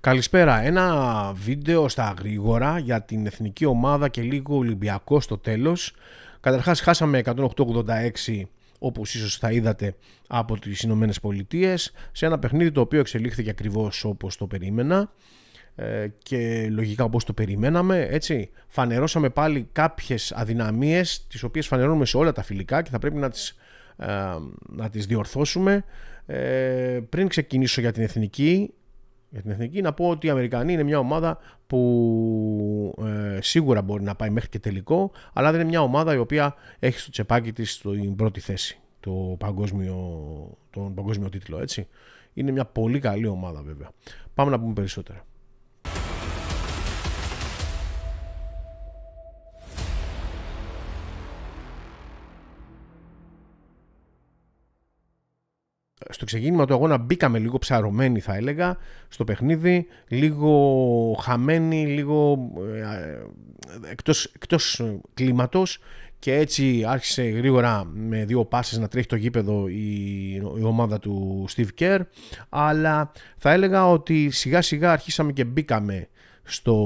Καλησπέρα. Ένα βίντεο στα γρήγορα για την εθνική ομάδα και λίγο Ολυμπιακό στο τέλος. Καταρχάς χάσαμε 108-86 όπως ίσως θα είδατε από τις Ηνωμένες Πολιτείες σε ένα παιχνίδι το οποίο εξελίχθηκε ακριβώς όπως το περίμενα ε, και λογικά όπως το περιμέναμε έτσι φανερώσαμε πάλι κάποιες αδυναμίες τις οποίες φανερώνουμε σε όλα τα φιλικά και θα πρέπει να τις, ε, να τις διορθώσουμε ε, πριν ξεκινήσω για την εθνική για την εθνική. Να πω ότι οι Αμερικανοί είναι μια ομάδα που ε, σίγουρα μπορεί να πάει μέχρι και τελικό, αλλά δεν είναι μια ομάδα η οποία έχει στο τσεπάκι της την πρώτη θέση το παγκόσμιο, τον παγκόσμιο τίτλο. Έτσι. Είναι μια πολύ καλή ομάδα βέβαια. Πάμε να πούμε περισσότερα. ξεκίνημα του αγώνα μπήκαμε λίγο ψαρωμένοι θα έλεγα στο παιχνίδι, λίγο χαμένοι, λίγο ε, ε, εκτός, εκτός κλίματος και έτσι άρχισε γρήγορα με δύο πάσες να τρέχει το γήπεδο η, ομάδα του Steve Kerr αλλά θα έλεγα ότι σιγά σιγά αρχίσαμε και μπήκαμε στο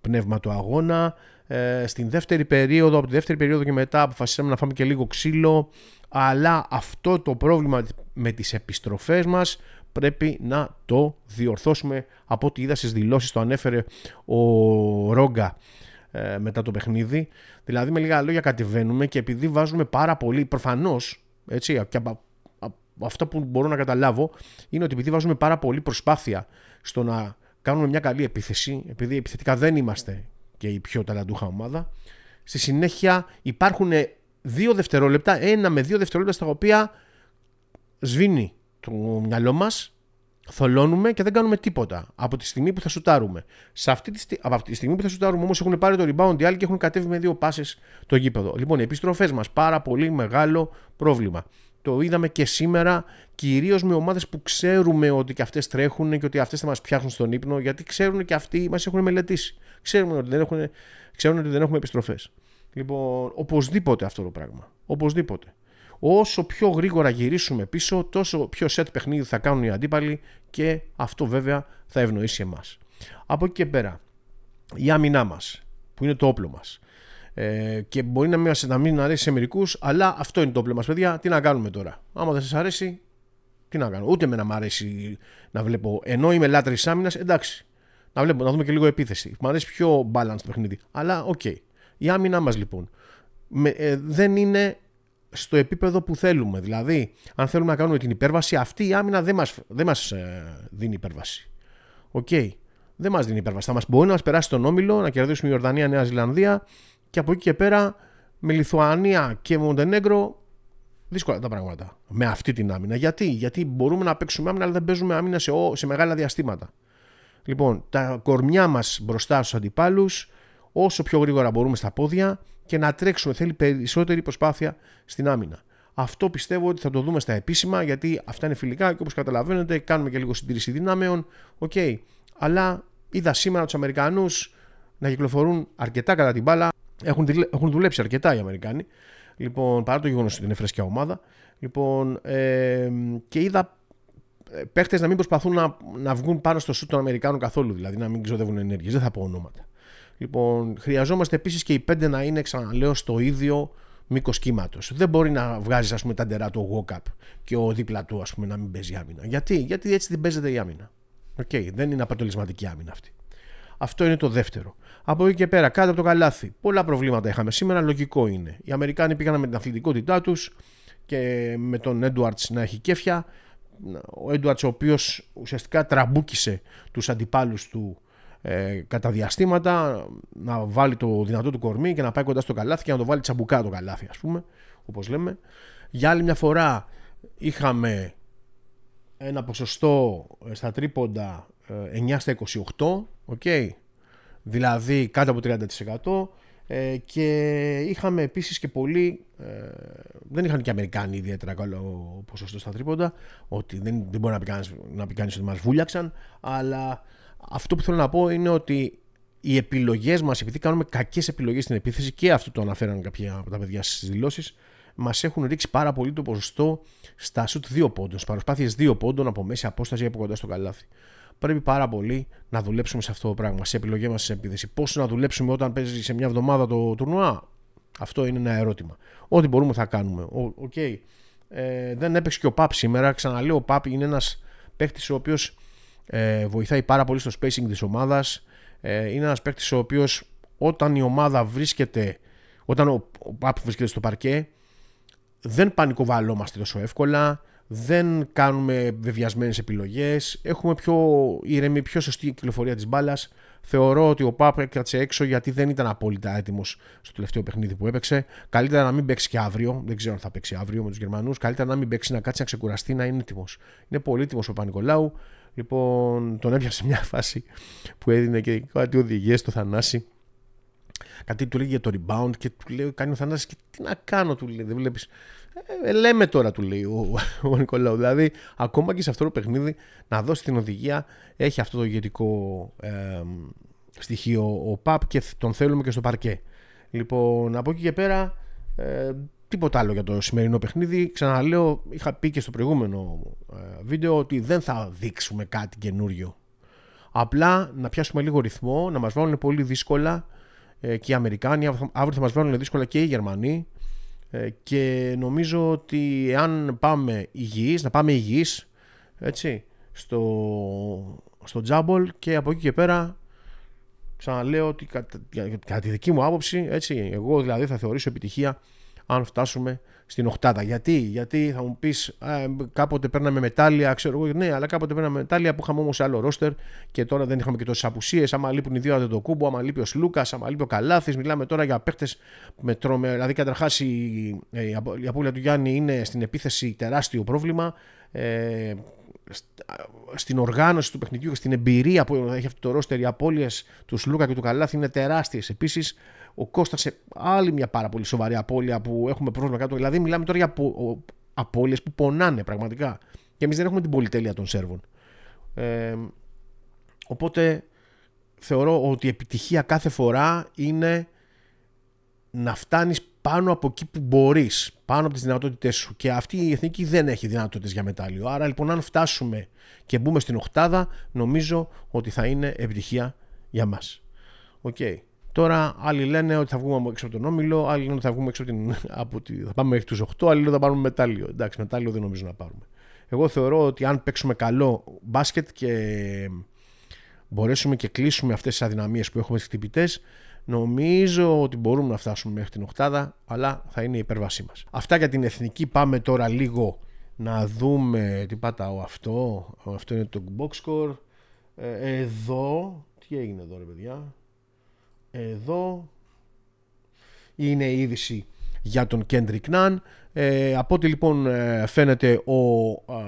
πνεύμα του αγώνα ε, στην δεύτερη περίοδο, από τη δεύτερη περίοδο και μετά αποφασίσαμε να φάμε και λίγο ξύλο, αλλά αυτό το πρόβλημα με τις επιστροφές μας πρέπει να το διορθώσουμε από ό,τι είδα στις δηλώσεις το ανέφερε ο Ρόγκα ε, μετά το παιχνίδι δηλαδή με λίγα λόγια κατεβαίνουμε και επειδή βάζουμε πάρα πολύ προφανώς έτσι, και από, αυτό που μπορώ να καταλάβω είναι ότι επειδή βάζουμε πάρα πολύ προσπάθεια στο να κάνουμε μια καλή επίθεση επειδή επιθετικά δεν είμαστε και η πιο ταλαντούχα ομάδα. Στη συνέχεια υπάρχουν δύο δευτερόλεπτα, ένα με δύο δευτερόλεπτα στα οποία σβήνει το μυαλό μας. θολώνουμε και δεν κάνουμε τίποτα από τη στιγμή που θα σουτάρουμε. Σε αυτή τη, από τη στιγμή που θα σουτάρουμε όμως έχουν πάρει το rebound οι άλλοι και έχουν κατέβει με δύο πάσει το γήπεδο. Λοιπόν, οι επιστροφές μας πάρα πολύ μεγάλο πρόβλημα. Το είδαμε και σήμερα κυρίως με ομάδες που ξέρουμε ότι και αυτές τρέχουν και ότι αυτές θα μας πιάσουν στον ύπνο γιατί ξέρουν και αυτοί μας έχουν μελετήσει. Ξέρουν ότι δεν, έχουν, ότι έχουμε επιστροφές. Λοιπόν, οπωσδήποτε αυτό το πράγμα. Οπωσδήποτε. Όσο πιο γρήγορα γυρίσουμε πίσω, τόσο πιο σετ παιχνίδι θα κάνουν οι αντίπαλοι και αυτό βέβαια θα ευνοήσει εμάς. Από εκεί και πέρα, η άμυνά μας, που είναι το όπλο μας. Ε, και μπορεί να μην, να αρέσει σε μερικούς, αλλά αυτό είναι το όπλο μας, παιδιά. Τι να κάνουμε τώρα. Άμα δεν σας αρέσει, τι να κάνω. Ούτε με να μου αρέσει να βλέπω. Ενώ είμαι λάτρης άμυνας, εντάξει. Να, βλέπω, να δούμε και λίγο επίθεση. Μου αρέσει πιο balanced παιχνίδι. Αλλά οκ. Η άμυνά μας λοιπόν ε, δεν είναι στο επίπεδο που θέλουμε. Δηλαδή, αν θέλουμε να κάνουμε την υπέρβαση, αυτή η άμυνα δεν μας ε, δεν μας, δίνει υπέρβαση. Οκ. Δεν μας δίνει υπέρβαση. Θα μας μπορεί να μας περάσει τον όμιλο, να κερδίσουμε η Ιορδανία, Νέα Ζηλανδία, και από εκεί και πέρα με Λιθουανία και Μοντενέγκρο δύσκολα τα πράγματα με αυτή την άμυνα. Γιατί, Γιατί μπορούμε να παίξουμε άμυνα, αλλά δεν παίζουμε άμυνα σε, σε μεγάλα διαστήματα. Λοιπόν, τα κορμιά μας μπροστά στους αντιπάλους, όσο πιο γρήγορα μπορούμε στα πόδια και να τρέξουμε. Θέλει περισσότερη προσπάθεια στην άμυνα. Αυτό πιστεύω ότι θα το δούμε στα επίσημα, γιατί αυτά είναι φιλικά και όπως καταλαβαίνετε, κάνουμε και λίγο συντήρηση δυνάμεων. okay. αλλά είδα σήμερα τους Αμερικανούς να κυκλοφορούν αρκετά κατά την μπάλα, έχουν, έχουν δουλέψει αρκετά οι Αμερικάνοι. Λοιπόν, παρά το γεγονός ότι είναι φρέσκια ομάδα. Λοιπόν, ε, και είδα ε, παίχτες να μην προσπαθούν να, να βγουν πάνω στο σουτ των Αμερικάνων καθόλου. Δηλαδή να μην ξοδεύουν ενέργειες. Δεν θα πω ονόματα. Λοιπόν, χρειαζόμαστε επίσης και οι πέντε να είναι, ξαναλέω, στο ίδιο μήκος κύματος. Δεν μπορεί να βγάζεις, ας πούμε, τα ντερά του ο και ο δίπλα του, ας πούμε, να μην παίζει άμυνα. Γιατί, Γιατί έτσι δεν παίζεται η άμυνα. δεν είναι αποτελεσματική άμυνα αυτή. Αυτό είναι το δεύτερο. Από εκεί και πέρα, κάτω από το καλάθι. Πολλά προβλήματα είχαμε σήμερα. Λογικό είναι. Οι Αμερικάνοι πήγαν με την αθλητικότητά τους και με τον Έντουαρτ να έχει κέφια. Ο Έντουαρτ, ο οποίος ουσιαστικά τραμπούκησε τους αντιπάλους του αντιπάλου του ε, κατά διαστήματα να βάλει το δυνατό του κορμί και να πάει κοντά στο καλάθι και να το βάλει τσαμπουκά το καλάθι ας πούμε όπως λέμε για άλλη μια φορά είχαμε ένα ποσοστό ε, στα τρίποντα 9 ε, στα 28 okay, δηλαδή κάτω από 30% ε, και είχαμε επίσης και πολλοί, ε, δεν είχαν και Αμερικάνοι ιδιαίτερα καλό ποσοστό στα τρίποντα, ότι δεν, δεν μπορεί να πει, κανείς, να ότι μας βούλιαξαν, αλλά αυτό που θέλω να πω είναι ότι οι επιλογές μας, επειδή κάνουμε κακές επιλογές στην επίθεση και αυτό το αναφέραν κάποια από τα παιδιά στις δηλώσεις, μας έχουν ρίξει πάρα πολύ το ποσοστό στα σουτ δύο πόντων, στις παροσπάθειε δύο πόντων από μέση απόσταση ή από κοντά στο καλάθι. Πρέπει πάρα πολύ να δουλέψουμε σε αυτό το πράγμα, σε επιλογές μας, σε επίδεση. Πώς να δουλέψουμε όταν παίζει σε μια εβδομάδα το τουρνουά, αυτό είναι ένα ερώτημα. Ό,τι μπορούμε θα κάνουμε. Οκ. Ε, δεν έπαιξε και ο Παπ σήμερα. Ξαναλέω, ο Παπ είναι ένας παίκτης ο οποίος ε, βοηθάει πάρα πολύ στο spacing της ομάδας. Ε, είναι ένας παίκτης ο οποίος όταν η ομάδα βρίσκεται, όταν ο, ο Παπ βρίσκεται στο παρκέ, δεν πανικοβαλόμαστε τόσο εύκολα, δεν κάνουμε βεβιασμένες επιλογές. έχουμε πιο ήρεμη, πιο σωστή κυκλοφορία της μπάλας. Θεωρώ ότι ο Πάπ έκατσε έξω γιατί δεν ήταν απόλυτα έτοιμος στο τελευταίο παιχνίδι που έπαιξε. Καλύτερα να μην παίξει και αύριο. Δεν ξέρω αν θα παίξει αύριο με τους Γερμανούς. Καλύτερα να μην παίξει, να κάτσει να ξεκουραστεί, να είναι έτοιμος. Είναι πολύτιμο ο Πανικολάου. Λοιπόν, τον έπιασε μια φάση που έδινε και κάτι οδηγίες στο Θανάση Κάτι του λέει για το rebound και του λέει: Κάνει ο Θανάσης και τι να κάνω, του λέει. Δεν βλέπεις, ε, ε, λέμε τώρα, του λέει ο, ο Νικολάου. Δηλαδή, ακόμα και σε αυτό το παιχνίδι, να δώσει την οδηγία έχει αυτό το ηγετικό ε, στοιχείο ο Παπ και τον θέλουμε και στο παρκέ. Λοιπόν, από εκεί και πέρα, ε, τίποτα άλλο για το σημερινό παιχνίδι. Ξαναλέω, είχα πει και στο προηγούμενο ε, βίντεο ότι δεν θα δείξουμε κάτι καινούριο. Απλά να πιάσουμε λίγο ρυθμό, να μας βάλουν πολύ δύσκολα ε, και οι Αμερικάνοι, αύριο θα μας βάλουν δύσκολα και οι Γερμανοί ε, και νομίζω ότι αν πάμε υγιείς, να πάμε υγιείς έτσι, στο, στο τζάμπολ και από εκεί και πέρα ξαναλέω ότι κατά, κατά τη δική μου άποψη έτσι, εγώ δηλαδή θα θεωρήσω επιτυχία αν φτάσουμε στην οκτάδα. Γιατί, γιατί θα μου πεις, κάποτε παίρναμε μετάλλια, ξέρω εγώ, ναι, αλλά κάποτε παίρναμε μετάλλια που είχαμε όμως άλλο ρόστερ και τώρα δεν είχαμε και τόσες απουσίες. Άμα λείπουν οι δύο Αντετοκούμπο, άμα λείπει ο Σλούκας, άμα λείπει ο Καλάθης, μιλάμε τώρα για παίχτες με τρώμε. Δηλαδή, καταρχάς η, ε, η απώλεια του Γιάννη είναι στην επίθεση τεράστιο πρόβλημα. Ε, στην οργάνωση του παιχνιδιού και στην εμπειρία που έχει αυτό το ρόστερ οι απώλειες του Σλούκα και του Καλάθι είναι τεράστιες. Επίσης, ο Κώστας σε άλλη μια πάρα πολύ σοβαρή απώλεια που έχουμε πρόβλημα κάτω. Δηλαδή, μιλάμε τώρα για απώλειες που πονάνε πραγματικά. Και εμείς δεν έχουμε την πολυτέλεια των Σέρβων. οπότε, θεωρώ ότι η επιτυχία κάθε φορά είναι να φτάνεις πάνω από εκεί που μπορείς, πάνω από τις δυνατότητες σου και αυτή η εθνική δεν έχει δυνατότητες για μετάλλιο. Άρα λοιπόν αν φτάσουμε και μπούμε στην οκτάδα νομίζω ότι θα είναι επιτυχία για μας. Οκ. Τώρα άλλοι λένε ότι θα βγούμε έξω από τον όμιλο, άλλοι λένε ότι θα βγούμε έξω από την. Από θα πάμε μέχρι τους 8, άλλοι λένε ότι θα πάρουμε μετάλλιο. Εντάξει, μετάλλιο δεν νομίζω να πάρουμε. Εγώ θεωρώ ότι αν παίξουμε καλό μπάσκετ και μπορέσουμε και κλείσουμε αυτές τις αδυναμίες που έχουμε στις χτυπητές, Νομίζω ότι μπορούμε να φτάσουμε μέχρι την οκτάδα, αλλά θα είναι η υπέρβασή μας. Αυτά για την εθνική. Πάμε τώρα λίγο να δούμε τι πατάω αυτό. Αυτό είναι το box score. Ε, εδώ, τι έγινε εδώ ρε παιδιά. Εδώ είναι η είδηση για τον Κέντρικ Νάν. Ε, από ό,τι λοιπόν ε, φαίνεται ο,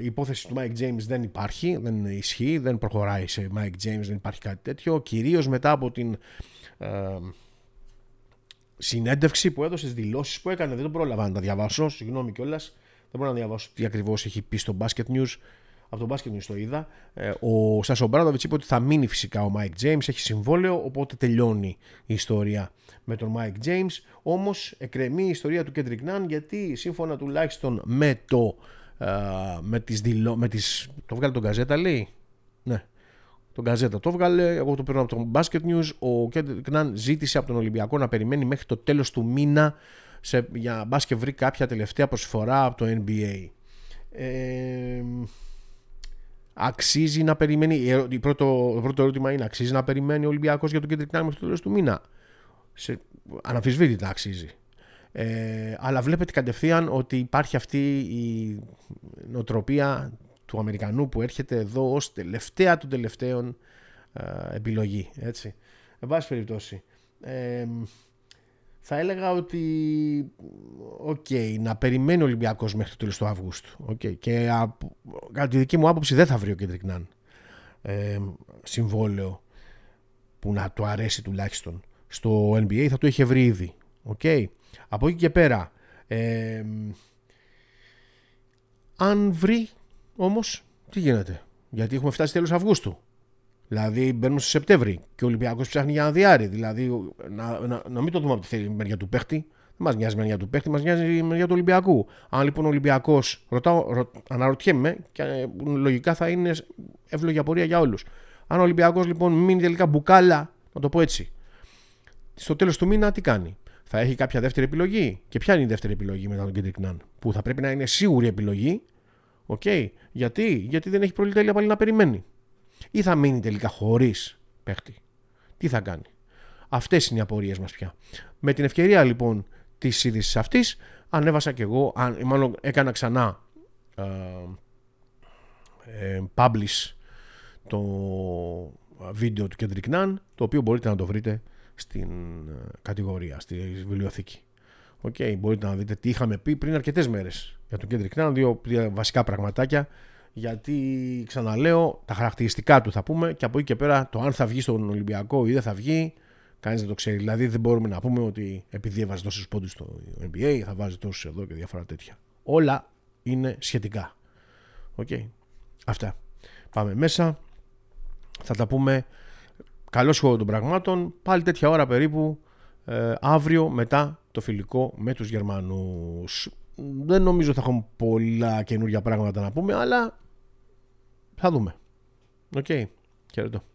η υπόθεση του Mike James δεν υπάρχει, δεν ισχύει, δεν προχωράει σε Mike James, δεν υπάρχει κάτι τέτοιο. Κυρίως μετά από την ε, συνέντευξη που έδωσε, τις δηλώσεις που έκανε, δεν τον πρόλαβα να τα διαβάσω, συγγνώμη κιόλας. Δεν μπορώ να διαβάσω τι ακριβώς έχει πει στο Basket News από τον μπάσκετ το είδα. Ε, ο Σάσο είπε ότι θα μείνει φυσικά ο Μάικ Τζέιμ, έχει συμβόλαιο, οπότε τελειώνει η ιστορία με τον Μάικ Τζέιμ. Όμως εκρεμεί η ιστορία του Κέντρικ Νάν γιατί σύμφωνα τουλάχιστον με το. Ε, με τις, δηλω... με τις... το βγάλε τον Καζέτα λέει ναι τον Καζέτα το βγάλε, εγώ το παίρνω από τον Basket News. Ο Κέντρικ Ναν ζήτησε από τον Ολυμπιακό να περιμένει μέχρι το τέλος του μήνα σε, για μπάσκετ βρει κάποια τελευταία προσφορά από το NBA. Ε, Αξίζει να περιμένει. Ε, το πρώτο, πρώτο ερώτημα είναι: Αξίζει να περιμένει ο Ολυμπιακός για το κεντρικό μέχρι το τέλος του μήνα. Σε, αναμφισβήτητα αξίζει. Ε, αλλά βλέπετε κατευθείαν ότι υπάρχει αυτή η νοοτροπία του Αμερικανού που έρχεται εδώ ως τελευταία των τελευταίων ε, επιλογή. Έτσι. Εν πάση περιπτώσει. Ε, θα έλεγα ότι οκ, να περιμένει ο Ολυμπιακός μέχρι το τέλος του Αυγούστου. Και από, κατά τη δική μου άποψη δεν θα βρει ο Κέντρικ Νάν ε, συμβόλαιο που να του αρέσει τουλάχιστον στο NBA θα το είχε βρει ήδη. οκ. Από εκεί και πέρα ε, αν βρει όμως τι γίνεται γιατί έχουμε φτάσει τέλος Αυγούστου Δηλαδή μπαίνουν στο Σεπτέμβρη και ο Ολυμπιακός ψάχνει για ένα διάρρη. Δηλαδή να, να, να, μην το δούμε από τη μεριά του παίχτη. Δεν μας νοιάζει η μεριά του παίχτη, μας νοιάζει η μεριά του Ολυμπιακού. Αν λοιπόν ο Ολυμπιακός, ρω, αναρωτιέμαι, και ε, λογικά θα είναι εύλογη απορία για όλους. Αν ο Ολυμπιακός λοιπόν μείνει τελικά μπουκάλα, να το πω έτσι, στο τέλος του μήνα τι κάνει. Θα έχει κάποια δεύτερη επιλογή. Και ποια είναι η δεύτερη επιλογή μετά τον Κέντρικ Ναν, που θα πρέπει να είναι σίγουρη επιλογή. Okay. Γιατί? Γιατί δεν έχει προλυτέλεια πάλι να περιμένει ή θα μείνει τελικά χωρίς παίχτη. Τι θα κάνει. Αυτές είναι οι απορίες μας πια. Με την ευκαιρία λοιπόν της είδησης αυτής, ανέβασα και εγώ, μάλλον έκανα ξανά ε, ε, publish το βίντεο του Kendrick το οποίο μπορείτε να το βρείτε στην ε, κατηγορία, στη βιβλιοθήκη. Οκ, μπορείτε να δείτε τι είχαμε πει πριν αρκετές μέρες για τον Kendrick δύο βασικά πραγματάκια γιατί ξαναλέω τα χαρακτηριστικά του θα πούμε και από εκεί και πέρα το αν θα βγει στον Ολυμπιακό ή δεν θα βγει κανείς δεν το ξέρει. Δηλαδή δεν μπορούμε να πούμε ότι επειδή έβαζε τόσους πόντους στο NBA θα βάζει τόσους εδώ και διάφορα τέτοια. Όλα είναι σχετικά. Οκ. Okay. Αυτά. Πάμε μέσα. Θα τα πούμε. Καλό σχόλιο των πραγμάτων. Πάλι τέτοια ώρα περίπου ε, αύριο μετά το φιλικό με τους Γερμανούς. Δεν νομίζω θα έχουμε πολλά καινούργια πράγματα να πούμε, αλλά θα δούμε. Οκ. Okay. Χαίρετο.